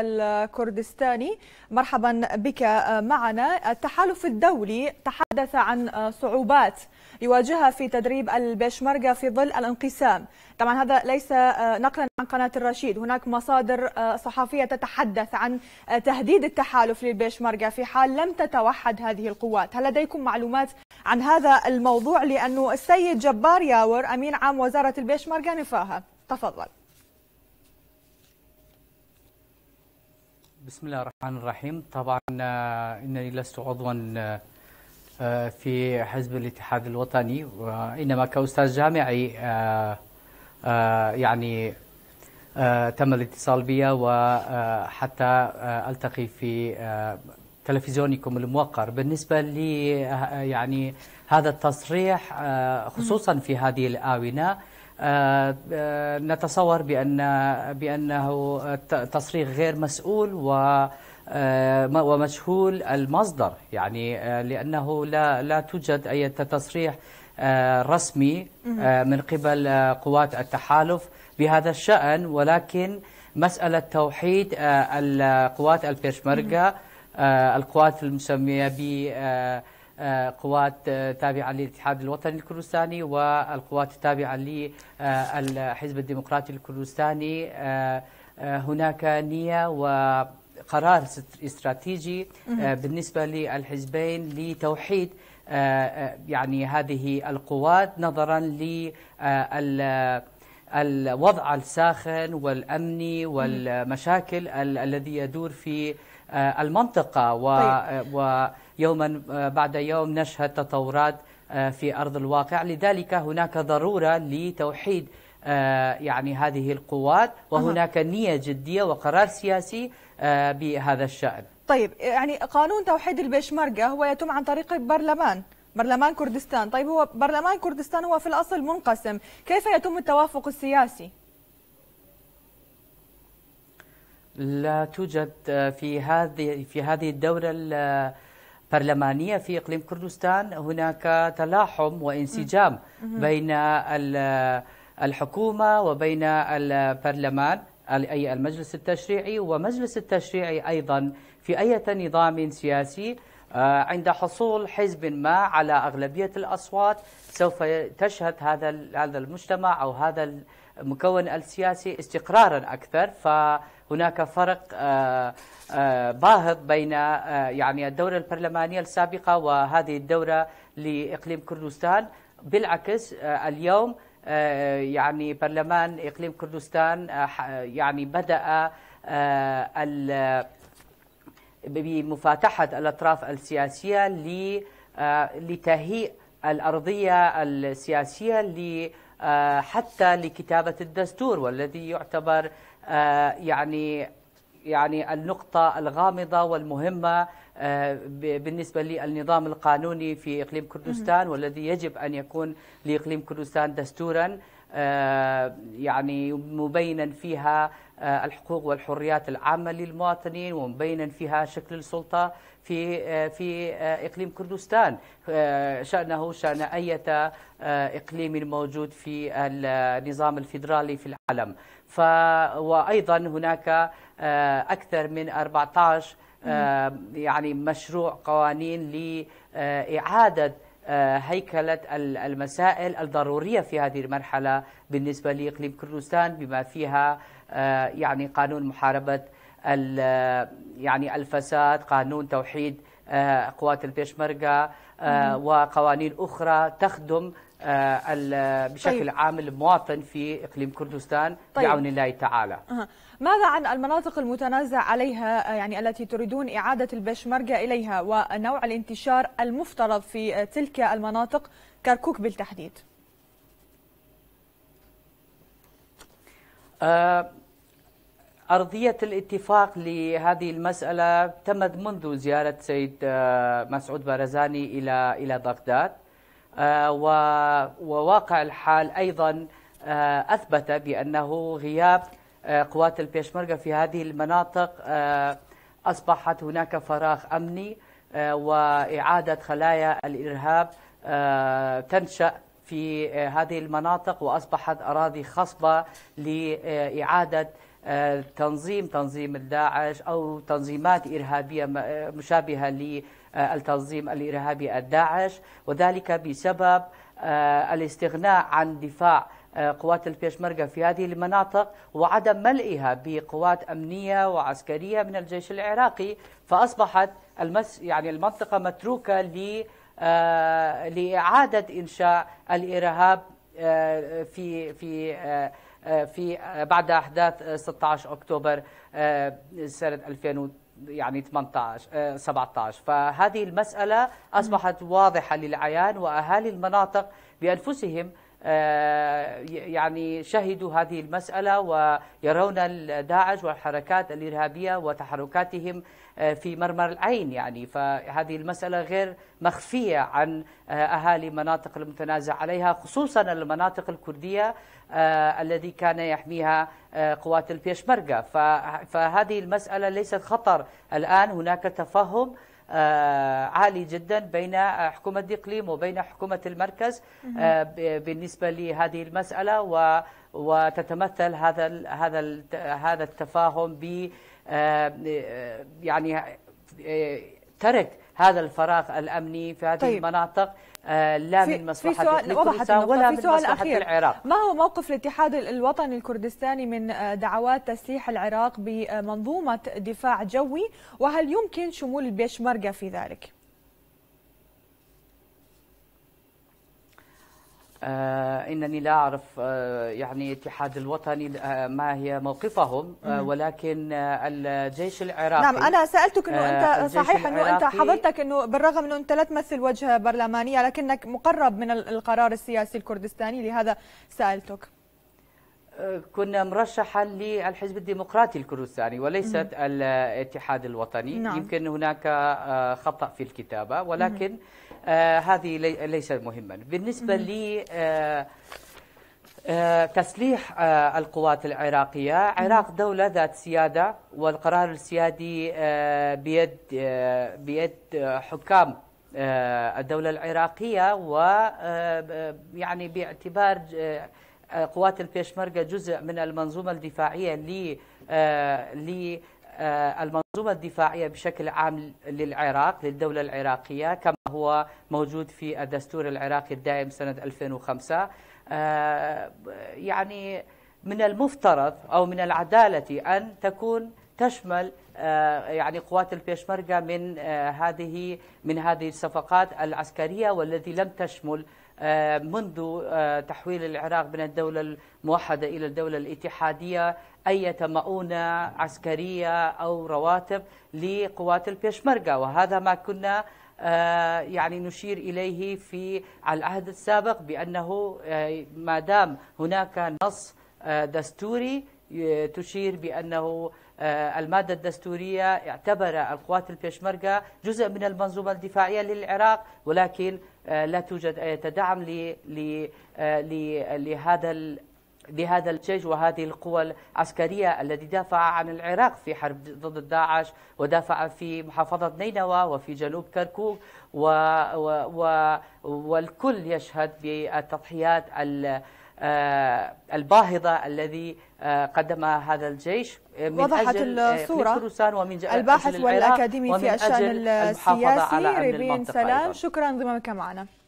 الكردستاني مرحبا بك آه، معنا التحالف الدولي تحدث عن آه، صعوبات يواجهها في تدريب البشمركة في ظل الانقسام طبعا هذا ليس آه، نقلا عن قناة الرشيد هناك مصادر صحفية تتحدث عن تهديد التحالف للبشمركة في حال لم تتوحد هذه القوات هل لديكم معلومات عن هذا الموضوع لأنه السيد جبار ياور أمين عام وزارة البشمركة نفاها تفضل بسم الله الرحمن الرحيم طبعا آه، إنني لست عضوا آه، في حزب الاتحاد الوطني وإنما كأستاذ جامعي آه، يعني تم الاتصال بي وحتى ألتقي في تلفزيونكم الموقر بالنسبة لي يعني هذا التصريح خصوصا في هذه الآونة آه، آه، نتصور بأن بأنه تصريح غير مسؤول و آه، ومجهول المصدر يعني لأنه لا لا توجد أي تصريح رسمي من قبل قوات التحالف بهذا الشأن ولكن مسألة توحيد القوات البيشمركة القوات المسمية ب قوات تابعة للاتحاد الوطني الكردستاني والقوات التابعة للحزب الديمقراطي الكردستاني هناك نية وقرار استراتيجي آه، بالنسبة للحزبين لتوحيد آه، آه، يعني هذه القوات نظرا لل الوضع الساخن والأمني والمشاكل الذي يدور في آه، المنطقة و طيب. آه، ويوما آه، بعد يوم نشهد تطورات في أرض الواقع لذلك هناك ضرورة لتوحيد يعني هذه القوات وهناك نية جدية وقرار سياسي بهذا الشأن طيب يعني قانون توحيد البشمركة هو يتم عن طريق البرلمان برلمان كردستان طيب هو برلمان كردستان هو في الأصل منقسم كيف يتم التوافق السياسي؟ لا توجد آه، في هذه في هذه الدورة البرلمانية في إقليم كردستان هناك تلاحم وانسجام بين آه، الحكومة وبين البرلمان أي المجلس التشريعي ومجلس التشريعي أيضا في أي نظام سياسي آه، عند حصول حزب ما على أغلبية الأصوات سوف تشهد هذا هذا المجتمع أو هذا المكون السياسي استقرارا أكثر ف هناك فرق آه، آه، باهظ بين آه، يعني الدورة البرلمانية السابقة وهذه الدورة لإقليم كردستان بالعكس اليوم يعني برلمان إقليم كردستان يعني بدأ بمفاتحة الأطراف السياسية لتهيئ الأرضية السياسية حتى لكتابة الدستور والذي يعتبر آه، يعني يعني النقطة الغامضة والمهمة آه، بالنسبة للنظام القانوني في إقليم كردستان والذي يجب أن يكون لإقليم كردستان دستورا آه، يعني مبينا فيها آه، الحقوق والحريات العامة للمواطنين ومبينا فيها شكل السلطة في آه، في آه، اقليم كردستان شانه شان اي اقليم موجود في النظام الفيدرالي في العالم ف وايضا هناك اكثر من 14 يعني مشروع قوانين لاعاده آه، هيكلة المسائل الضرورية في هذه المرحلة بالنسبة لإقليم كردستان بما فيها آه، يعني قانون محاربة آه، يعني الفساد قانون توحيد قوات البيشمركة وقوانين أخرى تخدم آه، بشكل طيب. عام المواطن في إقليم كردستان طيب. بعون الله تعالى ماذا عن المناطق المتنازع عليها آه، يعني التي تريدون إعادة البشمركة إليها ونوع الانتشار المفترض في آه، تلك المناطق كركوك بالتحديد أرضية الاتفاق لهذه المسألة تمت منذ زيارة سيد مسعود بارزاني إلى إلى بغداد آه، وواقع الحال أيضا آه، أثبت بأنه غياب آه، قوات البيشمركة في هذه المناطق أصبحت هناك فراغ أمني وإعادة خلايا الإرهاب تنشأ في هذه المناطق وأصبحت أراضي خصبة لإعادة تنظيم تنظيم الداعش أو تنظيمات إرهابية مشابهة للتنظيم الإرهابي الداعش وذلك بسبب آه، الاستغناء عن دفاع آه، قوات البيشمركة في هذه المناطق وعدم ملئها بقوات أمنية وعسكرية من الجيش العراقي فأصبحت المس يعني المنطقة متروكة ل آه، لإعادة إنشاء الإرهاب في في آه، في آه، بعد احداث 16 آه، اكتوبر سنه 2000 يعني 18 17 فهذه المساله اصبحت واضحه للعيان واهالي المناطق بانفسهم يعني شهدوا هذه المسألة ويرون داعش والحركات الإرهابية وتحركاتهم آه، في مرمر العين يعني فهذه المسألة غير مخفية عن آه، أهالي مناطق المتنازع عليها خصوصا المناطق الكردية آه، الذي كان يحميها قوات البيشمركة فهذه المسألة ليست خطر الآن هناك تفهم عالي جدا بين حكومة الإقليم وبين حكومة المركز بالنسبة لهذه المسألة وتتمثل هذا هذا هذا التفاهم ب آه، آه، يعني آه، ترك هذا الفراغ الامني في هذه طيب. المناطق لا في من مصلحه سؤال وضحت ولا في من سؤال مصلحه أخير. العراق ما هو موقف الاتحاد الوطني الكردستاني من دعوات تسليح العراق بمنظومه دفاع جوي وهل يمكن شمول البيشمركه في ذلك آه انني لا اعرف آه يعني الاتحاد الوطني آه ما هي موقفهم آه، ولكن آه، الجيش العراقي نعم انا سالتك انه انت آه، صحيح انه انت حضرتك انه بالرغم انه انت لا تمثل وجهه برلمانيه لكنك مقرب من القرار السياسي الكردستاني لهذا سالتك كنا مرشحا للحزب الديمقراطي الكردستاني وليست الاتحاد الوطني نعم. يمكن هناك آه، خطأ في الكتابة ولكن آه، هذه ليست مهما بالنسبة لي آه، تسليح القوات العراقية عراق دولة ذات سيادة والقرار السيادي بيد بيد حكام الدولة العراقية ويعني باعتبار قوات البيشمركة جزء من المنظومة الدفاعية ل آه، آه، المنظومة الدفاعية بشكل عام للعراق للدولة العراقية كما هو موجود في الدستور العراقي الدائم سنة 2005 آه، يعني من المفترض أو من العدالة أن تكون تشمل آه، يعني قوات البيشمركة من آه، هذه من هذه الصفقات العسكرية والتي لم تشمل آه، منذ تحويل العراق من الدولة الموحدة إلى الدولة الاتحادية أي مؤونة عسكرية أو رواتب لقوات البيشمركة وهذا ما كنا يعني نشير إليه في العهد السابق بأنه ما دام هناك نص دستوري تشير بأنه آه، المادة الدستورية اعتبر القوات البيشمركة جزء من المنظومة الدفاعية للعراق ولكن آه، لا توجد أي دعم آه، لهذا لهذا الجيش وهذه القوى العسكرية التي دافع عن العراق في حرب ضد داعش ودافع في محافظة نينوى وفي جنوب كركوك و و و والكل يشهد بالتضحيات آه، الباهظة الذي آه، قدمها هذا الجيش آه، من وضحت أجل الصورة ومن الباحث والأكاديمي في الشأن السياسي ريبين سلام شكرا انضمامك معنا